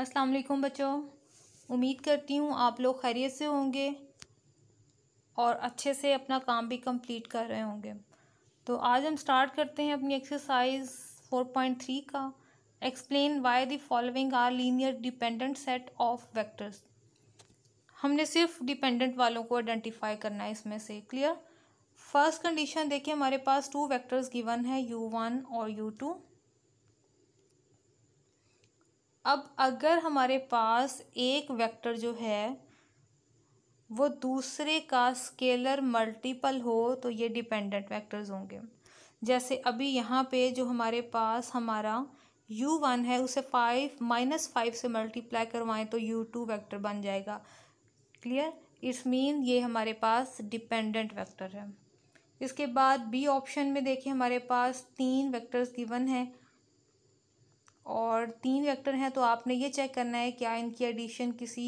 अस्सलाम वालेकुम बच्चों उम्मीद करती हूँ आप लोग खैरियत से होंगे और अच्छे से अपना काम भी कंप्लीट कर रहे होंगे तो आज हम स्टार्ट करते हैं अपनी एक्सरसाइज फोर पॉइंट थ्री का explain why the following are linear dependent set of vectors हमने सिर्फ डिपेंडेंट वालों को आइडेंटिफाई करना है इसमें से क्लियर फर्स्ट कंडीशन देखिए हमारे पास टू वैक्टर्स गिवन है यू वन और यू टू अब अगर हमारे पास एक वेक्टर जो है वो दूसरे का स्केलर मल्टीपल हो तो ये डिपेंडेंट वेक्टर्स होंगे जैसे अभी यहाँ पे जो हमारे पास हमारा u1 वन है उसे फाइव माइनस फाइव से मल्टीप्लाई करवाएं तो u2 टू वैक्टर बन जाएगा क्लियर इट्स मीन ये हमारे पास डिपेंडेंट वेक्टर है इसके बाद बी ऑप्शन में देखिए हमारे पास तीन वेक्टर्स गिवन है और तीन वेक्टर हैं तो आपने ये चेक करना है क्या इनकी एडिशन किसी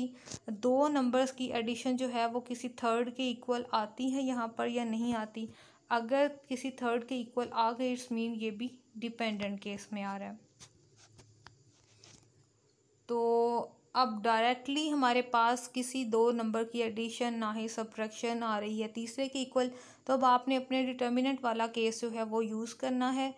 दो नंबर्स की एडिशन जो है वो किसी थर्ड के इक्वल आती है यहाँ पर या नहीं आती अगर किसी थर्ड के इक्वल आ गए इट्स मीन ये भी डिपेंडेंट केस में आ रहा है तो अब डायरेक्टली हमारे पास किसी दो नंबर की एडिशन ना ही सब्ट्रैक्शन आ रही है तीसरे के इक्वल तो अब आपने अपने डिटर्मिनेंट वाला केस जो है वो यूज़ करना है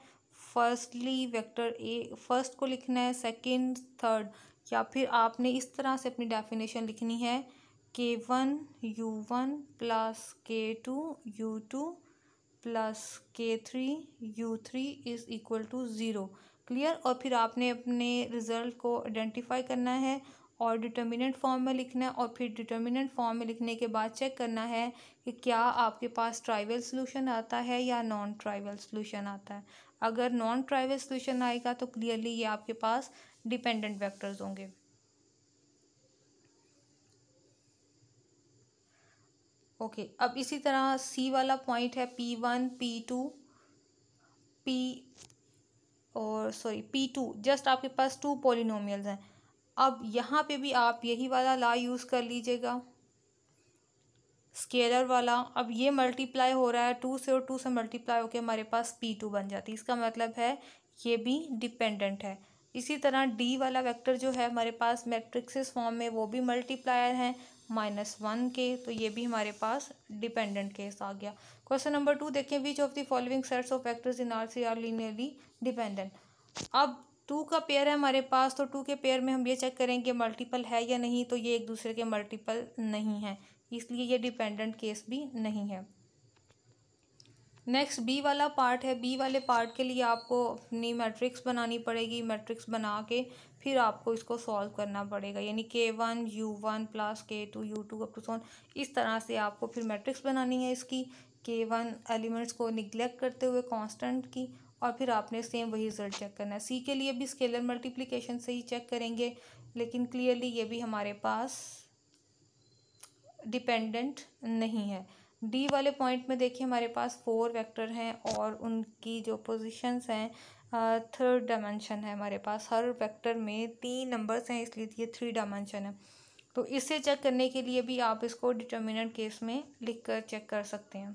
फर्स्टली वेक्टर ए फर्स्ट को लिखना है सेकंड थर्ड या फिर आपने इस तरह से अपनी डेफिनेशन लिखनी है k one u one plus k two u two plus k three u three is equal to zero clear और फिर आपने अपने रिज़ल्ट को आइडेंटिफाई करना है और डिटर्मिनेंट फॉर्म में लिखना है और फिर डिटर्मिनेंट फॉर्म में लिखने के बाद चेक करना है कि क्या आपके पास ट्राइवल सॉल्यूशन आता है या नॉन ट्राइवल सॉल्यूशन आता है अगर नॉन ट्राइवल सोल्यूशन आएगा तो क्लियरली ये आपके पास डिपेंडेंट वेक्टर्स होंगे ओके okay, अब इसी तरह सी वाला पॉइंट है P one P two P और सॉरी पी टू जस्ट आपके पास टू पोलिनोमियल्स हैं अब यहाँ पे भी आप यही वाला ला यूज़ कर लीजिएगा स्केलर वाला अब ये मल्टीप्लाई हो रहा है टू से और टू से मल्टीप्लाई होकर हमारे पास पी टू बन जाती है इसका मतलब है ये भी डिपेंडेंट है इसी तरह डी वाला वेक्टर जो है हमारे पास मैट्रिक्सिस फॉर्म में वो भी मल्टीप्लायर हैं माइनस वन के तो ये भी हमारे पास डिपेंडेंट केस आ गया क्वेश्चन नंबर टू देखें which of the following sets of vectors in R C R linearly dependent अब टू का पेयर है हमारे पास तो टू के पेयर में हम ये चेक करेंगे मल्टीपल है या नहीं तो ये एक दूसरे के मल्टीपल नहीं है इसलिए ये डिपेंडेंट केस भी नहीं है नेक्स्ट बी वाला पार्ट है बी वाले पार्ट के लिए आपको अपनी मैट्रिक्स बनानी पड़ेगी मैट्रिक्स बना के फिर आपको इसको सॉल्व करना पड़ेगा यानी k one u one plus k two u two up to सोन इस तरह से आपको फिर मैट्रिक्स बनानी है इसकी के वन एलिमेंट्स को निगलेक्ट करते हुए कांस्टेंट की और फिर आपने सेम वही रिजल्ट चेक करना है सी के लिए भी स्केलर मल्टीप्लीकेशन से ही चेक करेंगे लेकिन क्लियरली ये भी हमारे पास डिपेंडेंट नहीं है डी वाले पॉइंट में देखिए हमारे पास फोर वेक्टर हैं और उनकी जो पोजीशंस हैं थर्ड डायमेंशन है हमारे पास हर वेक्टर में तीन नंबर्स हैं इसलिए ये थ्री डायमेंशन है तो इसे चेक करने के लिए भी आप इसको डिटर्मिनेंट केस में लिख कर चेक कर सकते हैं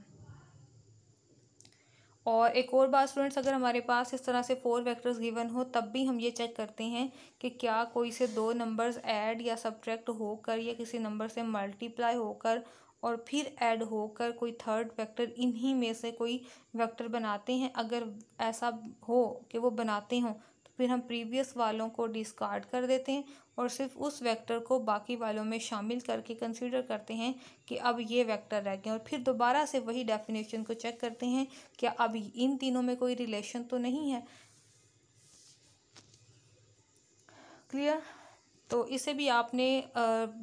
और एक और बात स्टूडेंट्स अगर हमारे पास इस तरह से फोर वेक्टर्स गिवन हो तब भी हम ये चेक करते हैं कि क्या कोई से दो नंबर्स ऐड या सब्ट्रैक्ट होकर या किसी नंबर से मल्टीप्लाई होकर और फिर ऐड होकर कोई थर्ड वेक्टर इन्हीं में से कोई वेक्टर बनाते हैं अगर ऐसा हो कि वो बनाते हों फिर हम प्रीवियस वालों को डिस्कार्ड कर देते हैं और सिर्फ उस वेक्टर को बाकी वालों में शामिल करके कंसिडर करते हैं कि अब ये वेक्टर रह गए और फिर दोबारा से वही डेफिनेशन को चेक करते हैं क्या अब इन तीनों में कोई रिलेशन तो नहीं है क्लियर तो इसे भी आपने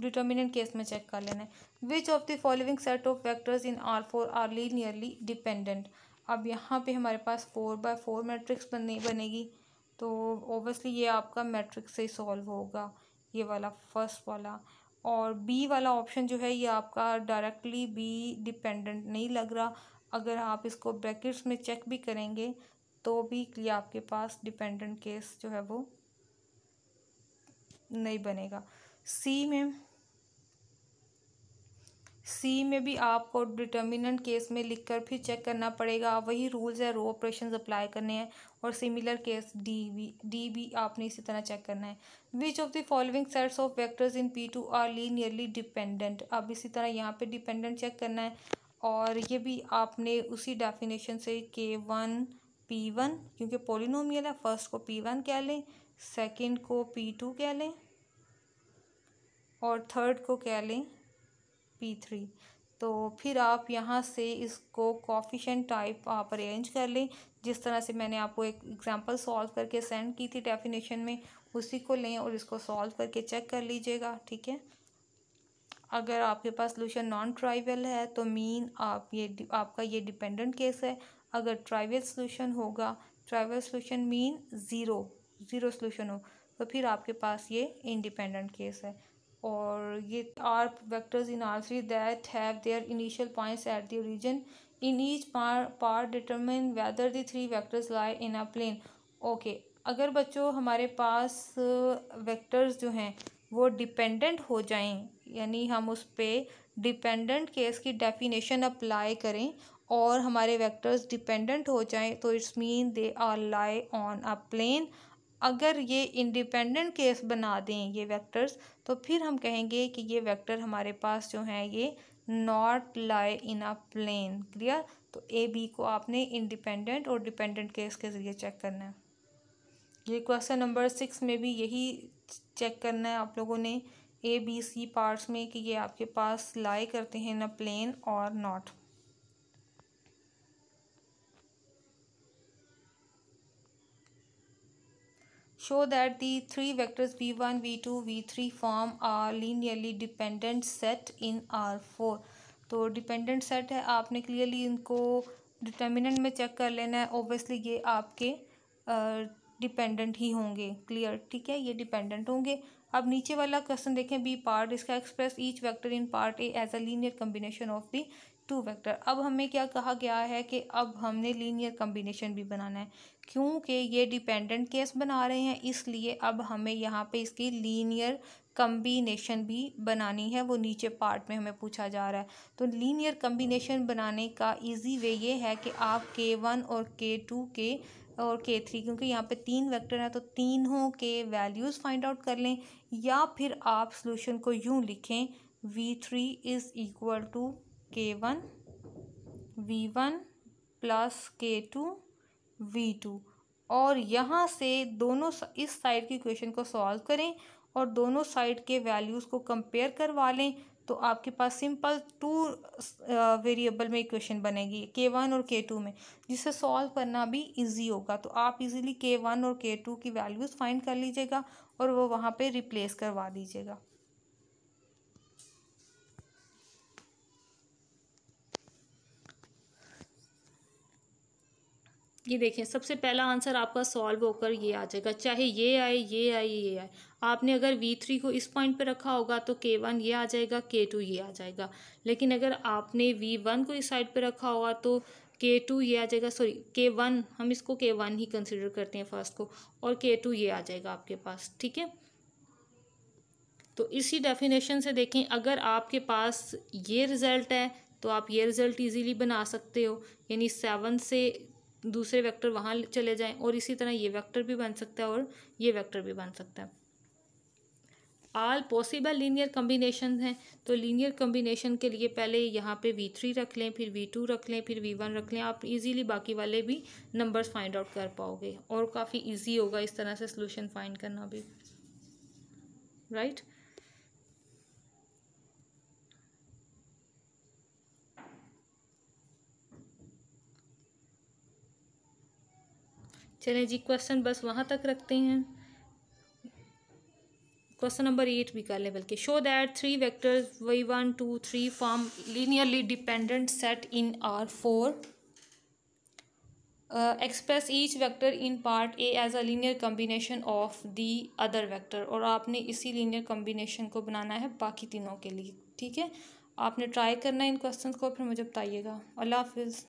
डिटर्मिनेंट केस में चेक कर लेना है which of the following set of factors in R four R linearly dependent अब यहाँ पे हमारे पास फोर बाय फोर मैट्रिक्स बनने बनेगी तो ओबियसली ये आपका मैट्रिक्स से सॉल्व होगा ये वाला फर्स्ट वाला और बी वाला ऑप्शन जो है ये आपका डायरेक्टली बी डिपेंडेंट नहीं लग रहा अगर आप इसको ब्रैकेट्स में चेक भी करेंगे तो भी ये आपके पास डिपेंडेंट केस जो है वो नहीं बनेगा सी में सी में भी आपको डिटर्मिनेंट केस में लिखकर फिर चेक करना पड़ेगा वही रूल्स है रो ऑपरेशन अप्लाई करने हैं और सिमिलर केस डी भी डी भी आपने इसी तरह चेक करना है which of the following sets of vectors in P two R linearly dependent अब इसी तरह यहाँ पे डिपेंडेंट चेक करना है और ये भी आपने उसी डेफिनेशन से के वन पी वन क्योंकि पोलिनोमियल है फर्स्ट को पी वन कह लें सेकेंड को पी टू कह लें और थर्ड को कह लें पी थ्री तो फिर आप यहाँ से इसको कॉफिशेंट टाइप आप अरेंज कर लें जिस तरह से मैंने आपको एक एग्ज़ाम्पल सॉल्व करके सेंड की थी डेफिनेशन में उसी को लें और इसको सॉल्व करके चेक कर लीजिएगा ठीक है अगर आपके पास सोल्यूशन नॉन ट्राइवल है तो मीन आप ये आपका ये डिपेंडेंट केस है अगर ट्राइवल सोल्यूशन होगा trivial solution mean zero zero solution हो तो फिर आपके पास ये इंडिपेंडेंट केस है और ये R vectors in R three that have their initial points at the origin in each pair determine whether the three vectors lie in a plane okay अगर बच्चों हमारे पास वेक्टर्स जो हैं वो डिपेंडेंट हो जाएं यानी हम उस पर डिपेंडेंट केस की डेफिनेशन अप्लाई करें और हमारे वेक्टर्स डिपेंडेंट हो जाएं तो it's mean they are lie on a plane अगर ये इंडिपेंडेंट केस बना दें ये वेक्टर्स तो फिर हम कहेंगे कि ये वेक्टर हमारे पास जो हैं ये not lie in a plane clear तो ए बी को आपने इंडिपेंडेंट और डिपेंडेंट केस के ज़रिए चेक करना है ये क्वेश्चन नंबर सिक्स में भी यही चेक करना है आप लोगों ने ए बी सी पार्ट्स में कि ये आपके पास लाई करते हैं ना प्लेन और not show that the three vectors v1 v2 v3 form a linearly dependent set in r4 तो डिपेंडेंट सेट है आपने क्लियरली इनको डिटर्मिनेंट में चेक कर लेना है ओबियसली ये आपके डिपेंडेंट ही होंगे क्लियर ठीक है ये डिपेंडेंट होंगे अब नीचे वाला क्वेश्चन देखें बी पार्ट इसका express each vector in part A as a linear combination of the two vector अब हमें क्या कहा गया है कि अब हमने लीनियर कम्बिनेशन भी बनाना है क्योंकि ये डिपेंडेंट केस बना रहे हैं इसलिए अब हमें यहाँ पे इसकी लीनियर कम्बिनेशन भी बनानी है वो नीचे पार्ट में हमें पूछा जा रहा है तो लीनियर कम्बिनेशन बनाने का इजी वे ये है कि आप के वन और के टू के और के थ्री क्योंकि यहाँ पे तीन वेक्टर हैं तो तीनों के वैल्यूज़ फाइंड आउट कर लें या फिर आप सोल्यूशन को यूँ लिखें v three is equal to k one v one plus k two v two और यहाँ से दोनों इस साइड की इक्वेशन को सॉल्व करें और दोनों साइड के वैल्यूज़ को कंपेयर करवा लें तो आपके पास सिंपल टू वेरिएबल में इक्वेशन बनेगी के वन और के टू में जिसे सॉल्व करना भी इजी होगा तो आप इजीली के वन और के टू की वैल्यूज़ फाइंड कर लीजिएगा और वो वहाँ पे रिप्लेस करवा दीजिएगा ये देखें सबसे पहला आंसर आपका सॉल्व होकर ये आ जाएगा चाहे ये आए ये आए ये आए आपने अगर वी थ्री को इस पॉइंट पे रखा होगा तो के वन ये आ जाएगा के टू ये आ जाएगा लेकिन अगर आपने वी वन को इस साइड पे रखा होगा तो के टू ये आ जाएगा सॉरी के वन हम इसको के वन ही कंसिडर करते हैं फर्स्ट को और के टू ये आ जाएगा आपके पास ठीक है तो इसी डेफिनेशन से देखें अगर आपके पास ये रिज़ल्ट है तो आप ये रिज़ल्ट इजीली बना सकते हो यानी सेवन से दूसरे वेक्टर वहाँ चले जाएं और इसी तरह ये वेक्टर भी बन सकता है और ये वेक्टर भी बन सकता है आल पॉसिबल लीनियर कम्बिनेशन हैं तो लीनियर कम्बिनेशन के लिए पहले यहाँ पे वी थ्री रख लें फिर वी टू रख लें फिर वी वन रख लें आप इजीली बाकी वाले भी नंबर्स फाइंड आउट कर पाओगे और काफ़ी इजी होगा इस तरह से सोल्यूशन फाइंड करना भी राइट right? चलें जी क्वेश्चन बस वहाँ तक रखते हैं क्वेश्चन नंबर एट भी कर लें बल्कि शो दैट थ्री वेक्टर्स वही one two three form linearly dependent set in R four express each vector in part A as a linear combination of the other vector और आपने इसी linear combination को बनाना है बाकी तीनों के लिए ठीक है आपने ट्राई करना है इन क्वेश्चन को फिर मुझे बताइएगा अल्लाह हाफिज़